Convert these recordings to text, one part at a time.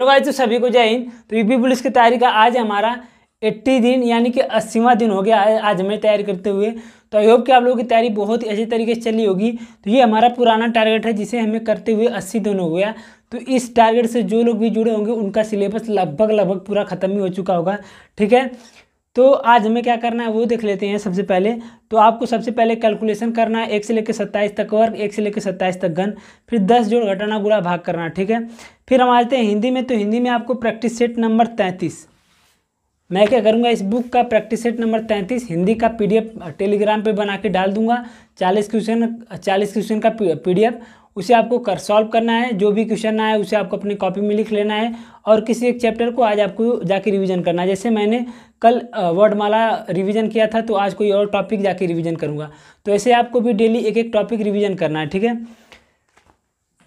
hello भाई तो सभी को जय हिंद तो यूपी पुलिस की तैयारी का आज हमारा एट्टी दिन यानी कि अस्सीवा दिन हो गया आज हमें तैयारी करते हुए तो आई होप कि आप लोगों की तैयारी बहुत ही अच्छी तरीके से चली होगी तो ये हमारा पुराना टारगेट है जिसे हमें करते हुए अस्सी दिन हो गया तो इस टारगेट से जो लोग भी जुड़े होंगे उनका सिलेबस लगभग लगभग पूरा खत्म ही हो चुका होगा ठीक है तो आज हमें क्या करना है वो देख लेते हैं सबसे पहले तो आपको सबसे पहले कैलकुलेशन करना है एक से लेकर सत्ताईस तक वर्ग एक से लेकर सत्ताईस तक गन फिर दस जोड़ घटाना गुड़ा भाग करना ठीक है फिर हम आते हैं हिंदी में तो हिंदी में आपको प्रैक्टिस सेट नंबर तैंतीस मैं क्या करूँगा इस बुक का प्रैक्टिस सेट नंबर तैंतीस हिंदी का पीडीएफ टेलीग्राम uh, पे बना के डाल दूंगा चालीस क्वेश्चन चालीस क्वेश्चन का पीडीएफ उसे आपको कर सॉल्व करना है जो भी क्वेश्चन आए उसे आपको अपनी कॉपी में लिख लेना है और किसी एक चैप्टर को आज आपको जाके रिवीजन करना है जैसे मैंने कल वर्डमाला रिवीजन किया था तो आज कोई और टॉपिक जाके रिवीजन करूँगा तो ऐसे आपको भी डेली एक एक टॉपिक रिवीजन करना है ठीक है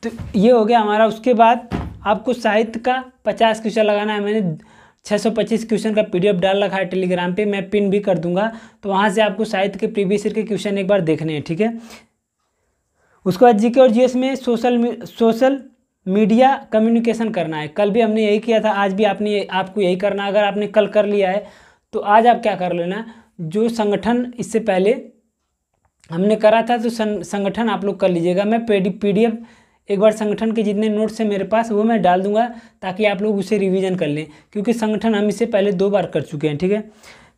तो ये हो गया हमारा उसके बाद आपको साहित्य का पचास क्वेश्चन लगाना है मैंने पच्चीस क्वेश्चन का एफ डाल रखा है टेलीग्राम पे मैं पिन भी कर दूंगा तो वहाँ से आपको साहित्य के प्रीवियस ईयर के क्वेश्चन एक बार देखने हैं ठीक है उसके बाद जीके और जीएस में सोशल सोशल मीडिया कम्युनिकेशन करना है कल भी हमने यही किया था आज भी आपने आपको यही करना अगर आपने कल कर लिया है तो आज आप क्या कर लेना जो संगठन इससे पहले हमने करा था तो संगठन आप लोग कर लीजिएगा मैं पी डी एक बार संगठन के जितने नोट्स हैं मेरे पास वो मैं डाल दूंगा ताकि आप लोग उसे रिवीजन कर लें क्योंकि संगठन हम इससे पहले दो बार कर चुके हैं ठीक है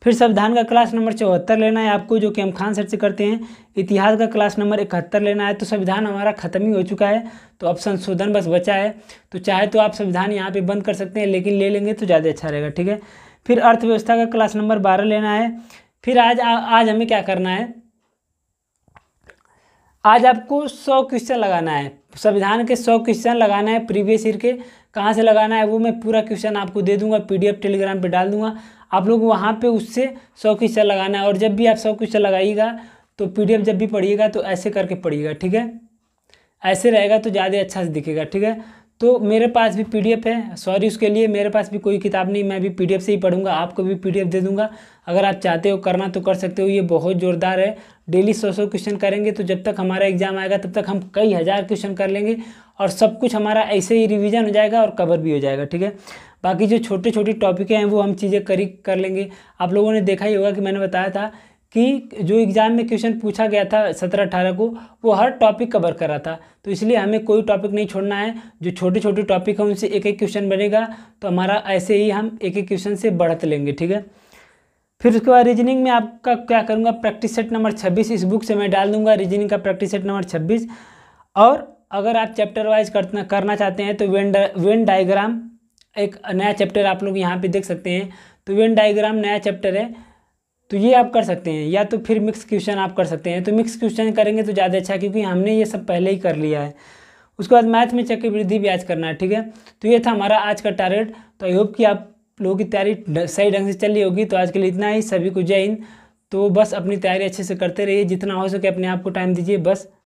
फिर संविधान का क्लास नंबर चौहत्तर लेना है आपको जो कि हम खान सर से करते हैं इतिहास का क्लास नंबर इकहत्तर लेना है तो संविधान हमारा ख़त्म ही हो चुका है तो अब संशोधन बस बचा है तो चाहे तो आप संविधान यहाँ पे बंद कर सकते हैं लेकिन ले लेंगे तो ज़्यादा अच्छा रहेगा ठीक है फिर अर्थव्यवस्था का क्लास नंबर बारह लेना है फिर आज आ, आज हमें क्या करना है आज आपको सौ क्वेश्चन लगाना है संविधान के सौ क्वेश्चन लगाना है प्रीवियस ईयर के कहाँ से लगाना है वो मैं पूरा क्वेश्चन आपको दे दूंगा पीडीएफ टेलीग्राम पे डाल दूंगा आप लोग वहाँ पे उससे सौ क्वेश्चन लगाना है और जब भी आप सौ क्वेश्चन लगाइएगा तो पीडीएफ जब भी पढ़िएगा तो ऐसे करके पढ़िएगा ठीक है ऐसे रहेगा तो ज़्यादा अच्छा से दिखेगा ठीक है तो मेरे पास भी पीडीएफ है सॉरी उसके लिए मेरे पास भी कोई किताब नहीं मैं भी पीडीएफ से ही पढ़ूंगा आपको भी पीडीएफ दे दूंगा अगर आप चाहते हो करना तो कर सकते हो ये बहुत ज़ोरदार है डेली सौ सौ क्वेश्चन करेंगे तो जब तक हमारा एग्ज़ाम आएगा तब तक हम कई हज़ार क्वेश्चन कर लेंगे और सब कुछ हमारा ऐसे ही रिविज़न हो जाएगा और कवर भी हो जाएगा ठीक है बाकी जो छोटे छोटे टॉपिक हैं वो हम चीज़ें करी कर लेंगे आप लोगों ने देखा ही होगा कि मैंने बताया था कि जो एग्ज़ाम में क्वेश्चन पूछा गया था सत्रह अठारह को वो हर टॉपिक कवर कर रहा था तो इसलिए हमें कोई टॉपिक नहीं छोड़ना है जो छोटे छोटे टॉपिक हैं उनसे एक एक क्वेश्चन बनेगा तो हमारा ऐसे ही हम एक एक क्वेश्चन से बढ़त लेंगे ठीक है फिर उसके बाद रीजनिंग में आपका क्या करूँगा प्रैक्टिस सेट नंबर छब्बीस इस बुक से मैं डाल दूंगा रीजनिंग का प्रैक्टिस सेट नंबर छब्बीस और अगर आप चैप्टर वाइज करना करना चाहते हैं तो वेन वेन डाइग्राम एक नया चैप्टर आप लोग यहाँ पर देख सकते हैं तो वेन डाइग्राम नया चैप्टर है तो ये आप कर सकते हैं या तो फिर मिक्स क्वेश्चन आप कर सकते हैं तो मिक्स क्वेश्चन करेंगे तो ज़्यादा अच्छा क्योंकि हमने ये सब पहले ही कर लिया है उसके बाद मैथ में चक्रवृद्धि ब्याज करना है ठीक है तो ये था हमारा आज का टारगेट तो आई होप कि आप लोगों की तैयारी सही ढंग से चल रही होगी तो आज के लिए इतना ही सभी को जय हिंद तो बस अपनी तैयारी अच्छे से करते रहिए जितना हो सके अपने आप को टाइम दीजिए बस